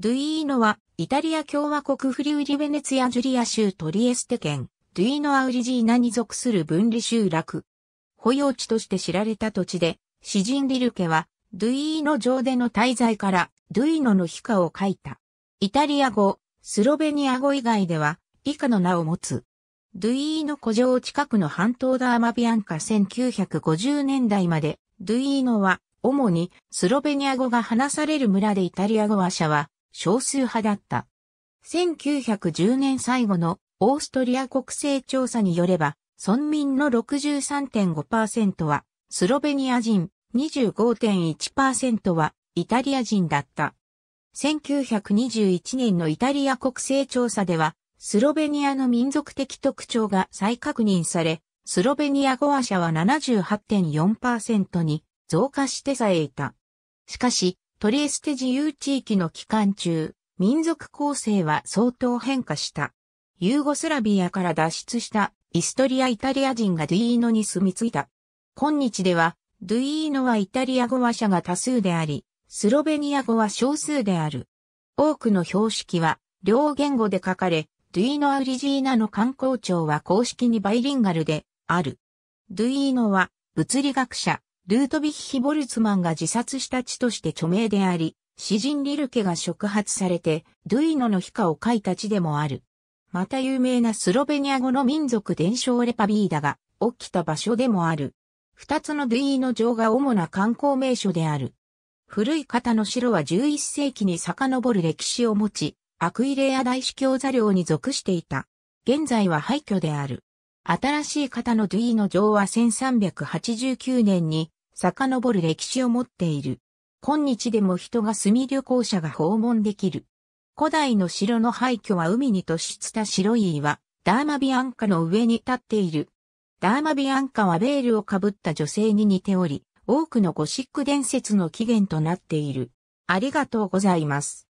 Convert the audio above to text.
ドゥイーノは、イタリア共和国フリウリベネツィアジュリア州トリエステ県、ドゥイーノアウリジーナに属する分離集落。保養地として知られた土地で、詩人リルケは、ドゥイーノ城での滞在から、ドゥイーノの秘歌を書いた。イタリア語、スロベニア語以外では、以下の名を持つ。ドゥイーノ古城近くの半島ダーマビアンカ1950年代まで、ドゥイーノは、主にスロベニア語が話される村でイタリア語話者は少数派だった。1910年最後のオーストリア国勢調査によれば、村民の63.5%はスロベニア人、25.1%はイタリア人だった。1921年のイタリア国勢調査では、スロベニアの民族的特徴が再確認され、スロベニア語話者は78.4%に増加してさえいた。しかし、トリエステ自由地域の期間中、民族構成は相当変化した。ユーゴスラビアから脱出したイストリアイタリア人がドゥイーノに住み着いた。今日では、ドゥイーノはイタリア語話者が多数であり、スロベニア語は少数である。多くの標識は両言語で書かれ、ドゥイーノ・アウリジーナの観光庁は公式にバイリンガルである。ドゥイーノは物理学者、ルートビヒ・ヒボルツマンが自殺した地として著名であり、詩人リルケが触発されて、ドゥイノの皮下を書いた地でもある。また有名なスロベニア語の民族伝承レパビーダが起きた場所でもある。二つのドゥイノ城が主な観光名所である。古い方の城は11世紀に遡る歴史を持ち、アクイレア大司教座領に属していた。現在は廃墟である。新しい方のドゥイノ城は1389年に遡る歴史を持っている。今日でも人が住み旅行者が訪問できる。古代の城の廃墟は海に突出した白い岩、ダーマビアンカの上に立っている。ダーマビアンカはベールをかぶった女性に似ており、多くのゴシック伝説の起源となっている。ありがとうございます。